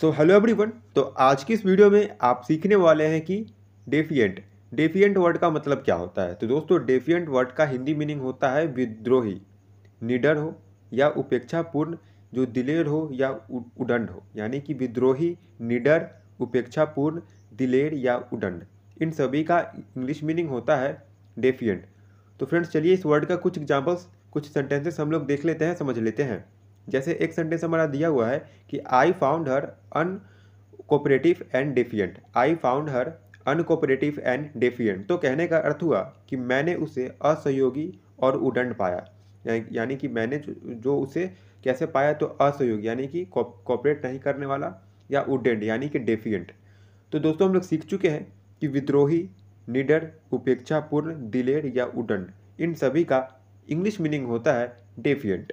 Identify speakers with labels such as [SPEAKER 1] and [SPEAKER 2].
[SPEAKER 1] so hello everyone तो आज की इस वीडियो में आप सीखने वाले हैं कि डेफिएंट डेफिएंट वर्ड का मतलब क्या होता है तो दोस्तों डेफिएंट वर्ड का हिंदी मीनिंग होता है विद्रोही निडर हो या उपेक्षापूर्ण जो दिलेर हो या उडंड हो यानी कि विद्रोही निडर उपेक्षापूर्ण दिलेर या उडंड इन सभी का इंग्लिश मीनिंग होता है डेफियंट तो फ्रेंड्स चलिए इस वर्ड का कुछ एग्जाम्पल्स कुछ सेंटेंसेस हम लोग देख लेते हैं समझ लेते हैं जैसे एक सेंटेंस हमारा दिया हुआ है कि I found her uncooperative and defiant I found her uncooperative and defiant तो कहने का अर्थ हुआ कि मैंने उसे असहयोगी और उडंड पाया यानी कि मैंने जो, जो उसे कैसे पाया तो असहयोगी यानी कि कॉपरेट नहीं करने वाला या उडेंट यानी कि डेफियंट तो दोस्तों हम लोग सीख चुके हैं कि विद्रोही निडर उपेक्षापूर्ण दिलेर या उडंड इन सभी का इंग्लिश मीनिंग होता है डेफियंट